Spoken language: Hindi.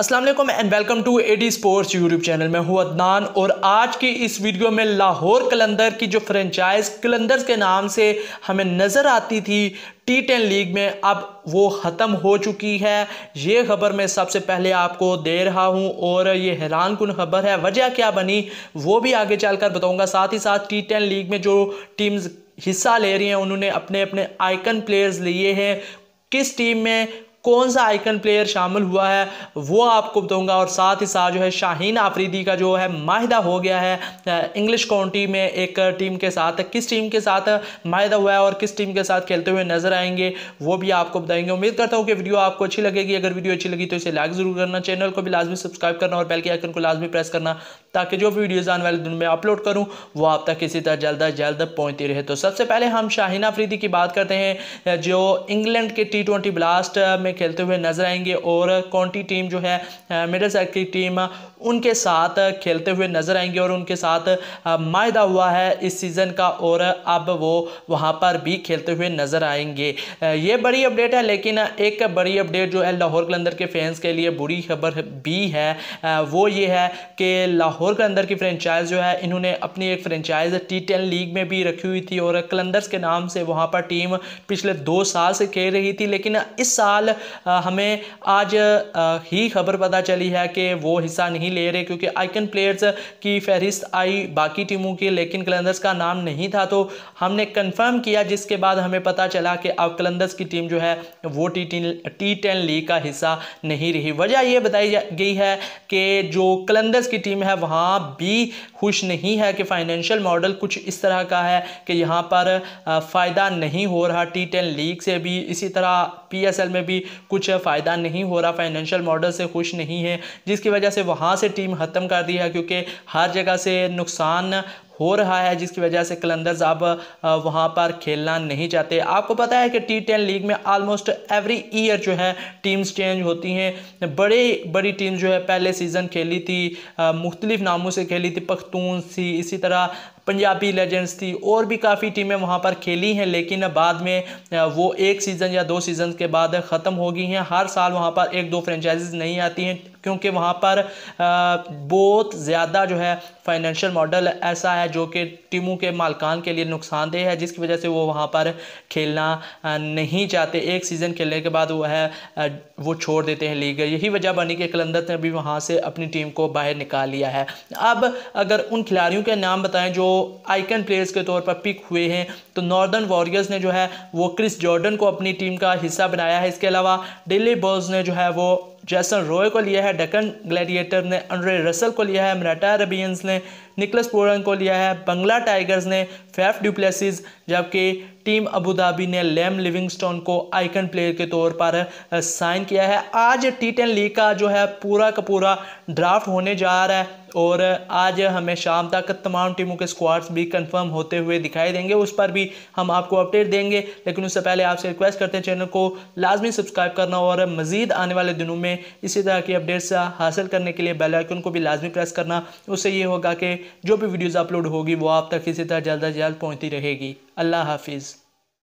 Aslam and welcome to A D sports YouTube channel में हूँ अदनान और आज की इस वीडियो में लाहौर कलंदर की जो फ्रेंचाइज कलंदर के नाम से हमें नज़र आती थी टी टेन लीग में अब वो ख़त्म हो चुकी है ये खबर मैं सबसे पहले आपको दे रहा हूँ और ये हैरान कन खबर है वजह क्या बनी वो भी आगे चल कर बताऊँगा साथ ही साथ टी टेन लीग में जो टीम्स हिस्सा ले रही हैं उन्होंने अपने अपने आइकन प्लेयर्स लिए हैं किस टीम में कौन सा आइकन प्लेयर शामिल हुआ है वो आपको बताऊंगा और साथ ही साथ जो है शाहीन आफरीदी का जो है माहिदा हो गया है इंग्लिश काउंटी में एक टीम के साथ किस टीम के साथ माहिदा हुआ है और किस टीम के साथ खेलते हुए नजर आएंगे वो भी आपको बताएंगे उम्मीद करता हूँ कि वीडियो आपको अच्छी लगेगी अगर वीडियो अच्छी लगी तो इसे लाइक ज़रूर करना चैनल को भी लाजमी सब्सक्राइब करना और बेल के आइकन को लाजमी प्रेस करना ताकि जो भी वीडियोज़ आने वाले दिन में अपलोड करूँ वो आप तक इसी तरह जल्द अज जल्द पहुँचती रहे तो सबसे पहले हम शाहीन आफरीदी की बात करते हैं जो इंग्लैंड के टी ब्लास्ट में में खेलते हुए नजर आएंगे और कौन टी टीम जो है मिडल की टीम उनके साथ खेलते हुए नजर आएंगे और उनके साथ मायदा हुआ है इस सीज़न का और अब वो वहाँ पर भी खेलते हुए नजर आएंगे ये बड़ी अपडेट है लेकिन एक बड़ी अपडेट जो है लाहौर कलंदर के फैंस के लिए बुरी खबर भी है वो ये है कि लाहौर कलंदर की फ्रेंचाइज जो है इन्होंने अपनी एक फ्रेंचाइज टी टेन लीग में भी रखी हुई थी और कलंदर्स के नाम से वहाँ पर टीम पिछले दो साल से खेल रही थी लेकिन इस साल हमें आज ही खबर पता चली है कि वो हिस्सा नहीं ले रहे क्योंकि आइकन प्लेयर्स की फहरिस्त आई बाकी टीमों की लेकिन कलंदर्स का नाम नहीं था तो हमने कंफर्म किया जिसके बाद हमें पता चला कि अब कलंदर्स की टीम जो है वो टी टी टेन लीग का हिस्सा नहीं रही वजह यह बताई गई है कि जो कलंदर्स की टीम है वहाँ भी खुश नहीं है कि फाइनेंशियल मॉडल कुछ इस तरह का है कि यहाँ पर फ़ायदा नहीं हो रहा टी टेन लीग से भी इसी तरह पी एस एल में भी कुछ फ़ायदा नहीं हो रहा फाइनेंशियल मॉडल से खुश नहीं है जिसकी वजह से वहाँ से टीम ख़त्म कर दी है क्योंकि हर जगह से नुकसान हो रहा है जिसकी वजह से कलंदर्स अब वहाँ पर खेलना नहीं चाहते आपको पता है कि टी टेन लीग में ऑलमोस्ट एवरी ईयर जो है टीम्स चेंज होती हैं बड़े बड़ी टीम जो है पहले सीज़न खेली थी मुख्तलिफ़ नामों से खेली थी पख्तून सी इसी तरह पंजाबी लेजेंड्स थी और भी काफ़ी टीमें वहाँ पर खेली हैं लेकिन बाद में वो एक सीज़न या दो सीज़न के बाद ख़त्म हो गई हैं हर साल वहाँ पर एक दो फ्रेंचाइजीज नहीं आती हैं क्योंकि वहाँ पर बहुत ज़्यादा जो है फाइनेंशियल मॉडल ऐसा है जो कि टीमों के मालकान के लिए नुकसानदेह है जिसकी वजह से वो वहाँ पर खेलना नहीं चाहते एक सीज़न खेलने के बाद वो है वो छोड़ देते हैं लीग यही वजह बनी कि कलंदर ने भी वहाँ से अपनी टीम को बाहर निकाल लिया है अब अगर उन खिलाड़ियों के नाम बताएं जो आइकन प्लेयर्स के तौर पर पिक हुए हैं तो नॉर्दर्न वॉरियर्स ने जो है वो क्रिस जॉर्डन को अपनी टीम का हिस्सा बनाया है इसके अलावा डेली बर्स ने जो है वो जैसन रॉय को लिया है डेकन ग्लैडिएटर ने अनरे रसल को लिया है मराठा अरबियंस ने निकलस पोरन को लिया है बंगला टाइगर्स ने फैफ डुप्लेसिस जबकि टीम अबू धाबी ने लैम लिविंगस्टोन को आइकन प्लेयर के तौर पर साइन किया है आज टी टेन लीग का जो है पूरा का पूरा ड्राफ्ट होने जा रहा है और आज हमें शाम तक तमाम टीमों के स्क्वाड्स भी कंफर्म होते हुए दिखाई देंगे उस पर भी हम आपको अपडेट देंगे लेकिन उससे पहले आपसे रिक्वेस्ट करते हैं चैनल को लाजमी सब्सक्राइब करना और मज़ीद आने वाले दिनों में में इसी तरह की अपडेट्स हासिल करने के लिए बेल आइकन को भी लाजमी प्रेस करना उससे ये होगा कि जो भी वीडियोज़ अपलोड होगी वो आप तक इसी तरह जल्द अज जल्द पहुँचती रहेगी अल्लाह हाफिज़